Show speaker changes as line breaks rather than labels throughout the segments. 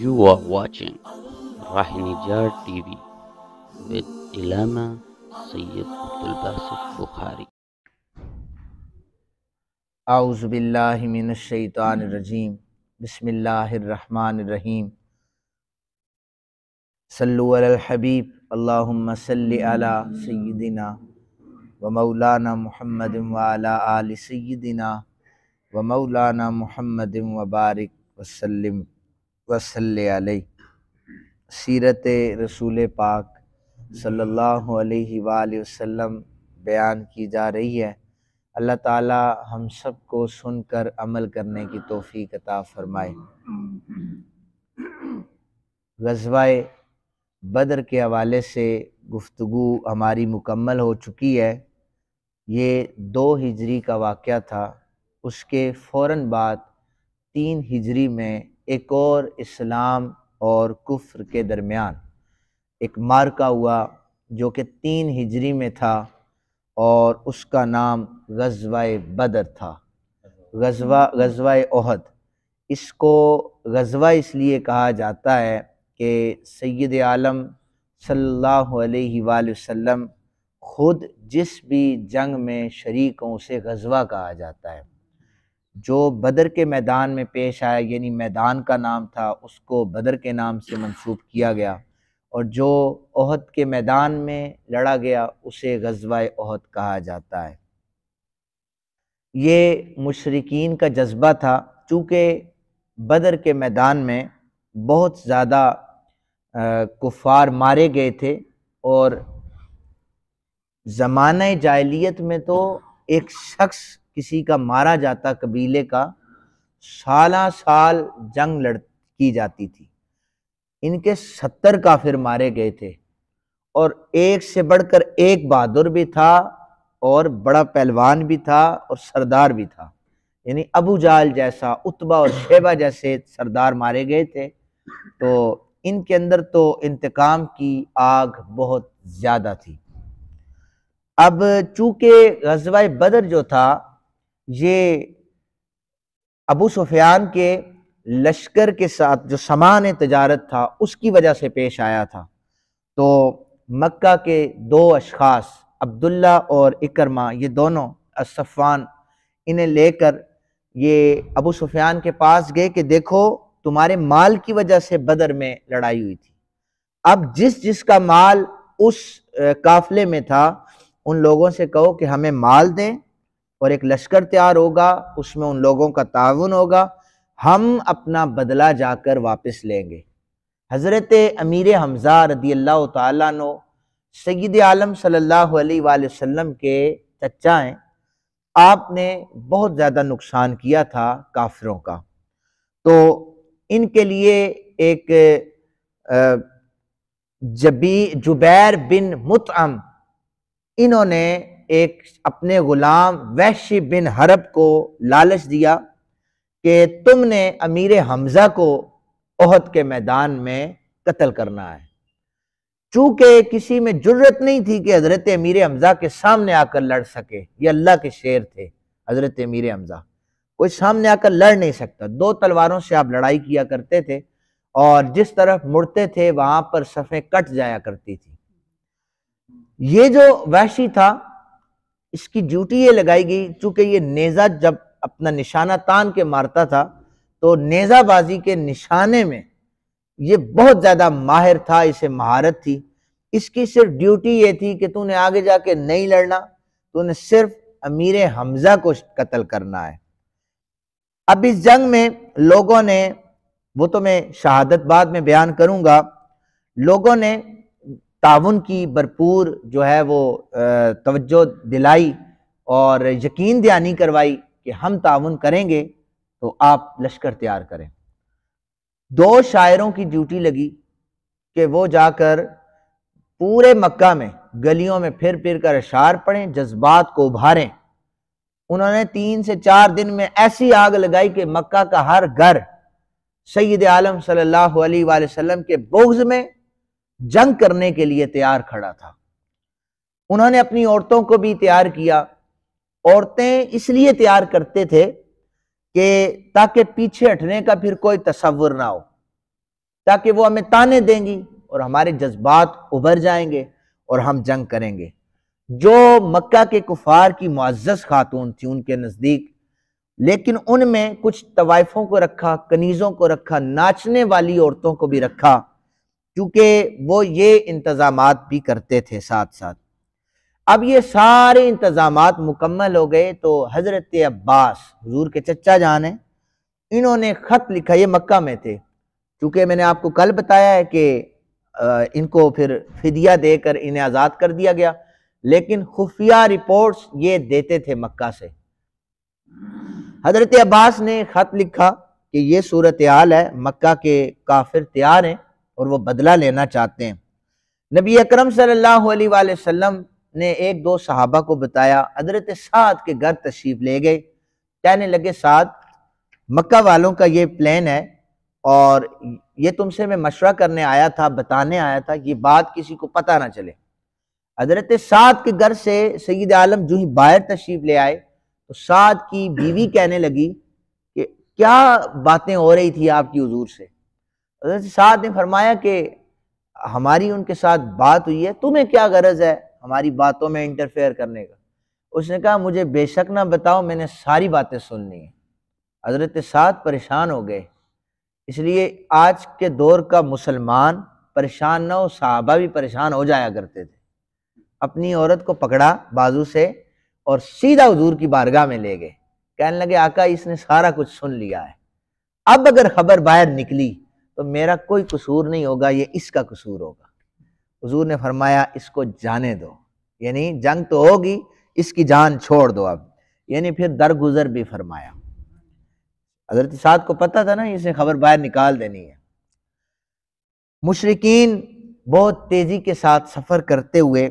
You are watching Rahinjar TV with Ilama Sayyid Abdul Basit Bukhari. أعوذ بالله من الشيطان الرجيم بسم الله الرحمن الرحيم صلوا على الحبيب اللهم صل على سيدنا ومولانا محمد وعلى آل سيدنا ومولانا محمد وبارك وسلم वसल सीरत रसूल पाक सल्लल्लाहु अलैहि वसल्लम बयान की जा रही है अल्लाह ताला हम सब को सुनकर अमल करने की तोहफ़ी कता फ़रमाए गजवाए बदर के हवाले से गुफ्तु हमारी मुकम्मल हो चुकी है ये दो हिजरी का वाक़ था उसके फ़ौर बाद तीन हिजरी में एक और इस्लाम और कुफ्र के दरमियान एक मार्का हुआ जो कि तीन हिजरी में था और उसका नाम गजवा बदर था गजवा गजवाए ओहद इसको गजवा इसलिए कहा जाता है कि सैद आलम सल्लल्लाहु अलैहि वसल्लम खुद जिस भी जंग में शरीक हों उसे गजवा कहा जाता है जो बदर के मैदान में पेश आया यानी मैदान का नाम था उसको बदर के नाम से मंसूब किया गया और जो अहद के मैदान में लड़ा गया उसे गजवा ओहद कहा जाता है ये मशरकिन का जज्बा था चूँकि बदर के मैदान में बहुत ज़्यादा कुफार मारे गए थे और ज़माना जाहलीत में तो एक शख्स किसी का मारा जाता कबीले का साल साल जंग लड़ की जाती थी इनके सत्तर काफिर मारे गए थे और एक से बढ़कर एक बहादुर भी था और बड़ा पहलवान भी था और सरदार भी था यानी अबू जाल जैसा उतबा और शेबा जैसे सरदार मारे गए थे तो इनके अंदर तो इंतकाम की आग बहुत ज़्यादा थी अब चूँकि गजवा बदर जो था ये अबू सुफियान के लश्कर के साथ जो समान तजारत था उसकी वजह से पेश आया था तो मक्का के दो अशखास अब्दुल्ला और इकरमा ये दोनों असफ़ान इन्हें लेकर ये अबू सुफियान के पास गए कि देखो तुम्हारे माल की वजह से बदर में लड़ाई हुई थी अब जिस जिसका माल उस काफले में था उन लोगों से कहो कि हमें माल दें और एक लश्कर तैयार होगा उसमें उन लोगों का ताउन होगा हम अपना बदला जाकर वापस लेंगे हज़रत अमीर हमजा रदी अल्लाह तु सद आलम सल्लल्लाहु के चचाएँ आपने बहुत ज़्यादा नुकसान किया था काफिरों का तो इनके लिए एक जबी जुबैर बिन मुतम इन्होंने एक अपने गुलाम वैश्य बिन हरब को लालच दिया कि तुमने अमीर हमज़ा को ओहद के मैदान में कत्ल करना है चूंकि किसी में जरूरत नहीं थी कि हज़रत अमीर हमज़ा के सामने आकर लड़ सके ये अल्लाह के शेर थे हज़रत अमीर हमज़ा कोई सामने आकर लड़ नहीं सकता दो तलवारों से आप लड़ाई किया करते थे और जिस तरफ मुड़ते थे वहां पर सफे कट जाया करती थी ये जो वैशी था इसकी ड्यूटी ये लगाई गई चूंकि ये नेज़ा जब अपना निशाना तान के मारता था तो नेज़ाबाजी के निशाने में ये बहुत ज़्यादा माहिर था इसे महारत थी इसकी सिर्फ ड्यूटी ये थी कि तूने आगे जाके नहीं लड़ना तूने सिर्फ अमीर हमजा को कत्ल करना है अब इस जंग में लोगों ने वो तो मैं शहादत बाद में बयान करूंगा लोगों ने ताउन की भरपूर जो है वो तवज्जो दिलाई और यकीन दहानी करवाई कि हम ताउन करेंगे तो आप लश्कर तैयार करें दो शायरों की ड्यूटी लगी कि वो जाकर पूरे मक्का में गलियों में फिर फिर कर अशार पड़ें जज्बात को उभारें उन्होंने तीन से चार दिन में ऐसी आग लगाई कि मक्का का हर घर सैद आलम सल्लल्लाहु अलैहि वसल्लम के बोग्ज में जंग करने के लिए तैयार खड़ा था उन्होंने अपनी औरतों को भी तैयार किया औरतें इसलिए तैयार करते थे कि ताकि पीछे हटने का फिर कोई तस्वुर ना हो ताकि वो हमें ताने देंगी और हमारे जज्बात उभर जाएंगे और हम जंग करेंगे जो मक्का के कुफार की मुआजस खातून थी उनके नज़दीक लेकिन उनमें कुछ तवाइफों को रखा कनीज़ों को रखा नाचने वाली औरतों को भी रखा क्योंकि वो ये इंतज़ाम भी करते थे साथ साथ अब ये सारे इंतज़ाम मुकम्मल हो गए तो हज़रत अब्बास हजूर के चचा जान है इन्होंने ख़त लिखा ये मक्का में थे चूंकि मैंने आपको कल बताया है कि इनको फिर फिदिया देकर इन्हें आज़ाद कर दिया गया लेकिन खुफिया रिपोर्ट्स ये देते थे मक्का से हजरत अब्बास ने ख़त लिखा कि ये सूरत आल है मक्का के काफिर तैयार हैं और वो बदला लेना चाहते हैं नबी अकरम सल्लल्लाहु अलैहि वसल्लम ने एक दो सहाबा को बताया अदरत साद के घर तशरीफ ले गए कहने लगे साद मक्का वालों का ये प्लान है और ये तुमसे मैं मशवरा करने आया था बताने आया था ये बात किसी को पता ना चले हजरत साद के घर से सईद आलम जो ही बाहर तशरीफ ले आए तो साद की बीवी कहने लगी कि क्या बातें हो रही थी आपकी हजूर से हजरत साद ने फरमाया कि हमारी उनके साथ बात हुई है तुम्हें क्या गरज है हमारी बातों में इंटरफेयर करने का उसने कहा मुझे बेशक ना बताओ मैंने सारी बातें सुन ली हैं हजरत साद परेशान हो गए इसलिए आज के दौर का मुसलमान परेशान ना हो साहबा भी परेशान हो जाया करते थे अपनी औरत को पकड़ा बाजू से और सीधा हजूर की बारगाह में ले गए कहने लगे आका इसने सारा कुछ सुन लिया है अब अगर खबर बाहर निकली तो मेरा कोई कसूर नहीं होगा ये इसका कसूर होगा हजूर ने फरमाया इसको जाने दो यानी जंग तो होगी इसकी जान छोड़ दो अब यानी फिर दरगुजर भी फरमाया हजरत साद को पता था ना इसने खबर बाहर निकाल देनी है मुशरकिन बहुत तेज़ी के साथ सफ़र करते हुए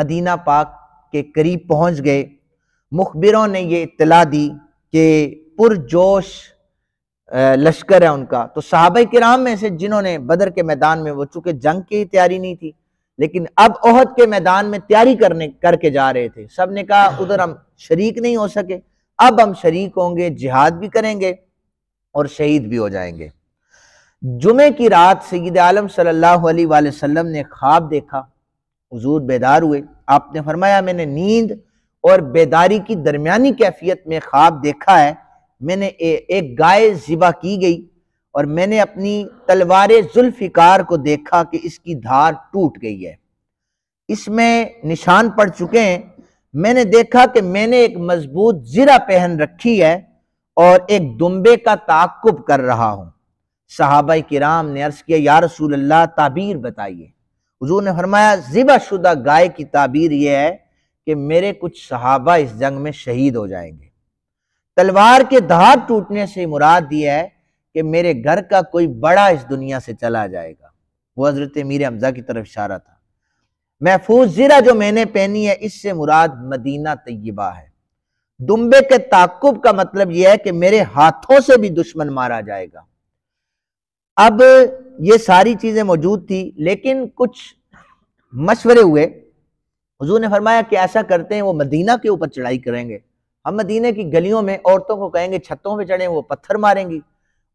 मदीना पाक के करीब पहुंच गए मुखबिरों ने ये इतला दी कि पुरजोश लश्कर है उनका तो साहब कराम में से जिन्होंने बदर के मैदान में वो चूंकि जंग की तैयारी नहीं थी लेकिन अब ओहद के मैदान में तैयारी करने करके जा रहे थे सब ने कहा उधर हम शरीक नहीं हो सके अब हम शरीक होंगे जिहाद भी करेंगे और शहीद भी हो जाएंगे जुमे की रात सईद आलम सल्लल्लाहु अलैहि वसल्लम ने ख्वाब देखा हजूर बेदार हुए आपने फरमाया मैंने नींद और बेदारी की दरमियानी कैफियत में ख्वाब देखा है मैंने ए, एक गाय ज़िबा की गई और मैंने अपनी तलवार जुल्फ़िकार को देखा कि इसकी धार टूट गई है इसमें निशान पड़ चुके हैं मैंने देखा कि मैंने एक मजबूत ज़रा पहन रखी है और एक दुम्बे का ताकुब कर रहा हूँ सहाबा किराम ने अर्ज़ किया या रसूल अल्लाह ताबीर बताइए हजूर ने फरमाया ज़िबा शुदा गाय की ताबीर यह है कि मेरे कुछ सहाबा इस जंग में शहीद हो जाएंगे तलवार के धार टूटने से मुराद दिया है कि मेरे घर का कोई बड़ा इस दुनिया से चला जाएगा वो हजरत मीर हमजा की तरफ इशारा था महफूज जीरा जो मैंने पहनी है इससे मुराद मदीना तय्यबा है दुम्बे के ताकुब का मतलब यह है कि मेरे हाथों से भी दुश्मन मारा जाएगा अब ये सारी चीज़ें मौजूद थी लेकिन कुछ मशवरे हुए हजू ने फरमाया कि ऐसा करते हैं वो मदीना के ऊपर चढ़ाई करेंगे हम मदीने की गलियों में औरतों को कहेंगे छतों पे चढ़े वो पत्थर मारेंगी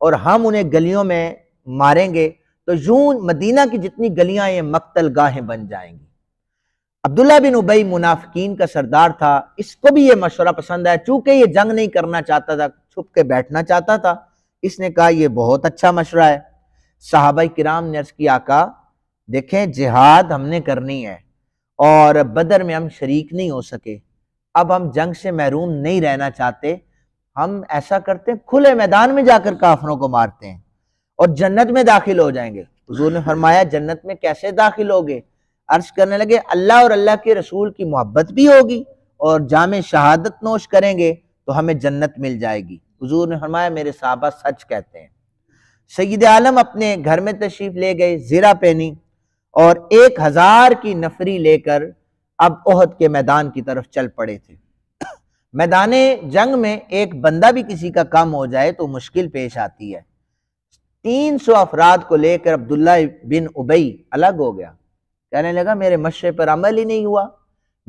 और हम उन्हें गलियों में मारेंगे तो यूं मदीना की जितनी गलियां ये मकतल गाहें बन जाएंगी अब्दुल्ला बिन उबई मुनाफिकीन का सरदार था इसको भी ये मशवरा पसंद आया चूंकि ये जंग नहीं करना चाहता था छुप के बैठना चाहता था इसने कहा यह बहुत अच्छा मशवरा है साहबा किराम ने अर्ज की आका देखें जिहाद हमने करनी है और बदर में हम शरीक नहीं हो सके अब हम जंग से महरूम नहीं रहना चाहते हम ऐसा करते हैं खुले मैदान में जाकर काफरों को मारते हैं और जन्नत में दाखिल हो जाएंगे हजूर ने फरमाया जन्नत में कैसे दाखिल गए अर्ज करने लगे अल्लाह और अल्लाह के रसूल की मोहब्बत भी होगी और जाम शहादत नोश करेंगे तो हमें जन्नत मिल जाएगी हजूर ने फरमाया मेरे साहबा सच कहते हैं सईद आलम अपने घर में तशरीफ ले गए जीरा पहनी और एक हज़ार की नफरी लेकर अब ओहद के मैदान की तरफ चल पड़े थे मैदान जंग में एक बंदा भी किसी का कम हो जाए तो मुश्किल पेश आती है तीन सौ अफराद को लेकर अब्दुल्ला बिन उबई अलग हो गया कहने लगा मेरे मशे पर अमल ही नहीं हुआ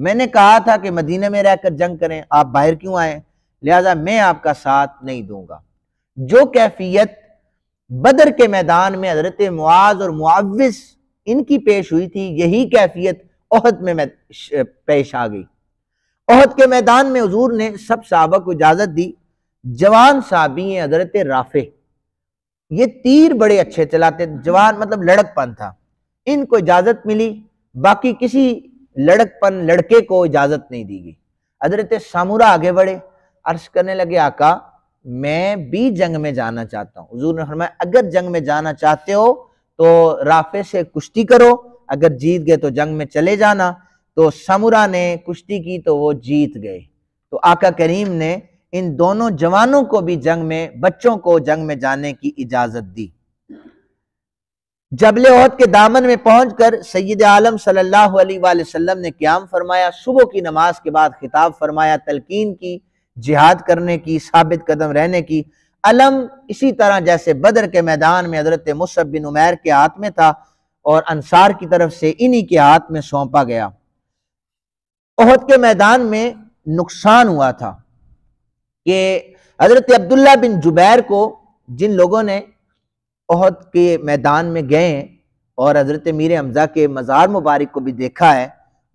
मैंने कहा था कि मदीने में रहकर जंग करें आप बाहर क्यों आए लिहाजा मैं आपका साथ नहीं दूंगा जो कैफियत बदर के मैदान में हजरत मुआज और मुआविस इनकी पेश हुई थी यही कैफियत ओहद में मैं पेश आ गई ओहद के मैदान में हजूर ने सब साहबा को इजाज़त दी जवान साहबी हजरत राफे ये तीर बड़े अच्छे चलाते जवान मतलब लड़कपन था इनको इजाज़त मिली बाकी किसी लड़कपन लड़के को इजाज़त नहीं दी गई हजरत सामूरा आगे बढ़े अर्ज करने लगे आका मैं भी जंग में जाना चाहता हूँ हजूर ने फरमाया अगर जंग में जाना चाहते हो तो राफे से कुश्ती करो अगर जीत गए तो जंग में चले जाना तो समुरा ने कुश्ती की तो वो जीत गए तो आका करीम ने इन दोनों जवानों को भी जंग में बच्चों को जंग में जाने की इजाजत दी जबले ओहद के दामन में पहुंचकर सैयद आलम सल्लल्लाहु अलैहि वसल्लम ने क्याम फरमाया सुबह की नमाज के बाद खिताब फरमाया तलकीन की जिहाद करने की साबित कदम रहने की अलम इसी तरह जैसे बदर के मैदान में हजरत मुसब बिन उमैर के हाथ में था और अंसार की तरफ से इन्हीं के हाथ में सौंपा गया ओहद के मैदान में नुकसान हुआ था कि हज़रत अब्दुल्ला बिन जुबैर को जिन लोगों ने ओहद के मैदान में गए और हज़रत मीर हमज़ा के मज़ार मुबारक को भी देखा है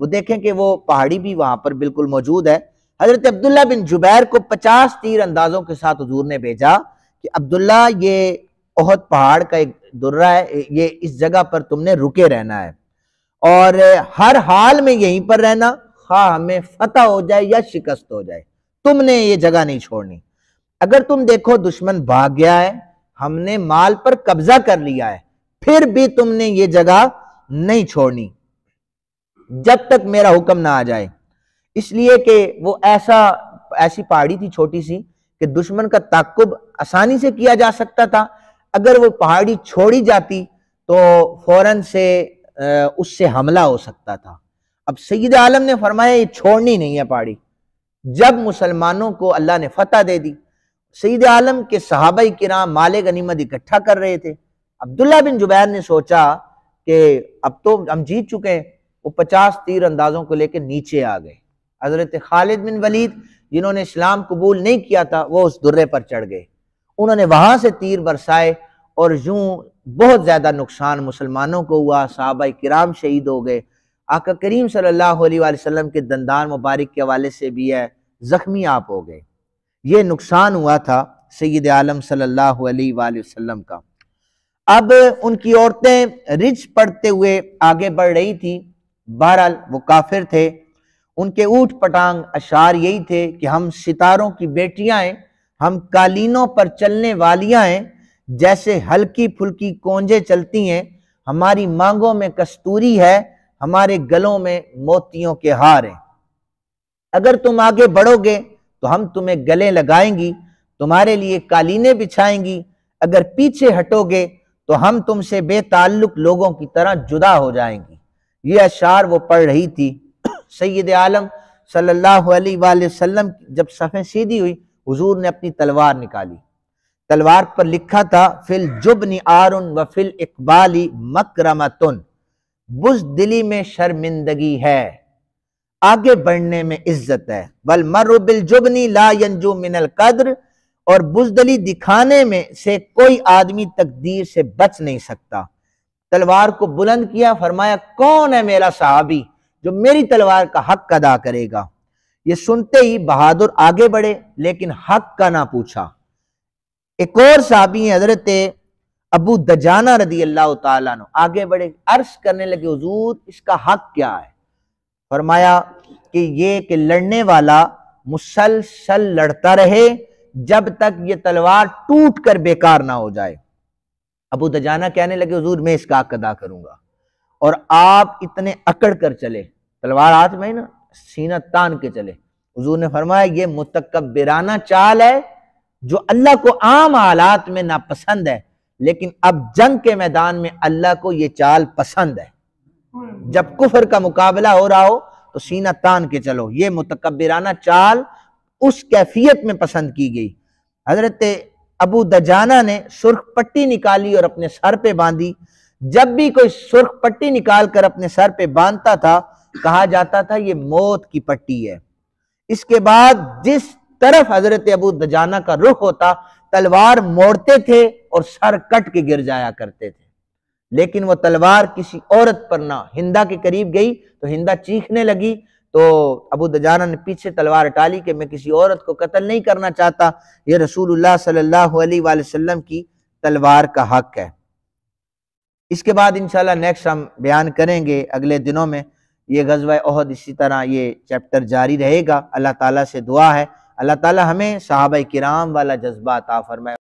वो देखें कि वो पहाड़ी भी वहां पर बिल्कुल मौजूद है हज़रत अब्दुल्ला बिन जुबैर को पचास तीर अंदाजों के साथ हजूर ने भेजा कि अब्दुल्ला ये ओहद पहाड़ का एक दुर्रा है ये इस जगह पर तुमने रुके रहना है और हर हाल में यहीं पर रहना खा हाँ, हमें फतह हो जाए या शिकस्त हो जाए तुमने ये जगह नहीं छोड़नी अगर तुम देखो दुश्मन भाग गया है हमने माल पर कब्जा कर लिया है फिर भी तुमने ये जगह नहीं छोड़नी जब तक मेरा हुक्म ना आ जाए इसलिए कि वो ऐसा ऐसी पहाड़ी थी छोटी सी कि दुश्मन का ताकुब आसानी से किया जा सकता था अगर वो पहाड़ी छोड़ी जाती तो फौरन से उससे हमला हो सकता था अब सईद आलम ने फरमाया ये छोड़नी नहीं है पहाड़ी जब मुसलमानों को अल्लाह ने फतह दे दी सईद आलम के सहाबा किराम माले गनीमत इकट्ठा कर रहे थे अब्दुल्ला बिन जुबैर ने सोचा कि अब तो हम जीत चुके हैं वो पचास तीर अंदाजों को लेकर नीचे आ गए हज़रत खालिद बिन वलीद जिन्होंने इस्लाम कबूल नहीं किया था वो उस दुर्रे पर चढ़ गए उन्होंने वहां से तीर बरसाए और यूं बहुत ज़्यादा नुकसान मुसलमानों को हुआ साहबा कराम शहीद हो गए आका करीम सल्लल्लाहु अलैहि वसल्लम के दंदान मुबारक के हवाले से भी है ज़ख्मी आप हो गए ये नुकसान हुआ था सैद आलम सल्लल्लाहु अलैहि वसल्लम का अब उनकी औरतें रिज पढ़ते हुए आगे बढ़ रही थी बहरहाल वो काफिर थे उनके ऊट पटांग अशार यही थे कि हम सितारों की बेटियां हैं हम कालीनों पर चलने वालियां हैं जैसे हल्की फुल्की कोंजे चलती हैं हमारी मांगों में कस्तूरी है हमारे गलों में मोतियों के हार हैं अगर तुम आगे बढ़ोगे तो हम तुम्हें गले लगाएंगी तुम्हारे लिए कालीने बिछाएंगी अगर पीछे हटोगे तो हम तुमसे बेताल्लुक लोगों की तरह जुदा हो जाएंगी ये अशार वो पढ़ रही थी सैद आलम सल्लल्लाहु अलैहि वसल्लम जब सफ़े सीधी हुई हुजूर ने अपनी तलवार निकाली तलवार पर लिखा था फिल जुबन आरुन व फिल इकबाली मकरमतुन दिली में शर्मिंदगी है आगे बढ़ने में इज्जत है बल बिल जुबनी ला यंजू मिनल कद्र और बुजदली दिखाने में से कोई आदमी तकदीर से बच नहीं सकता तलवार को बुलंद किया फरमाया कौन है मेरा सहाबी जो मेरी तलवार का हक अदा करेगा ये सुनते ही बहादुर आगे बढ़े लेकिन हक का ना पूछा एक और साबी हजरत अबू दजाना रदी अल्लाह तु आगे बढ़े अर्ज करने लगे हजूर इसका हक क्या है फरमाया कि ये कि लड़ने वाला मुसलसल लड़ता रहे जब तक ये तलवार टूट कर बेकार ना हो जाए अबू दजाना कहने लगे हजूर मैं इसका हक अदा करूंगा और आप इतने अकड़ कर चले तलवार हाथ में ना सीना तान के चले हजूर ने फरमाया ये मुतकबराना चाल है जो अल्लाह को आम हालात में नापसंद है लेकिन अब जंग के मैदान में अल्लाह को ये चाल पसंद है जब कुफर का मुकाबला हो रहा हो तो सीना तान के चलो ये मुतकबराना चाल उस कैफियत में पसंद की गई हजरत अबू दजाना ने सुर्ख पट्टी निकाली और अपने सर पे बांधी जब भी कोई सुर्ख पट्टी निकाल कर अपने सर पे बांधता था कहा जाता था ये मौत की पट्टी है इसके बाद जिस तरफ हजरत अबू दजाना का रुख होता तलवार मोड़ते थे और सर कट के गिर जाया करते थे लेकिन वो तलवार किसी औरत पर ना हिंदा के करीब गई तो हिंदा चीखने लगी तो अबू दजाना ने पीछे तलवार टाली कि मैं किसी औरत को कत्ल नहीं करना चाहता यह रसूलुल्लाह सल्लल्लाहु अलैहि वसल्लम की तलवार का हक है इसके बाद इंशाल्लाह नेक्स्ट हम बयान करेंगे अगले दिनों में ये गजवा अहद इसी तरह ये चैप्टर जारी रहेगा अल्लाह ताला से दुआ है अल्लाह ताला हमें साहब कराम वाला जज्बा अता फरमाए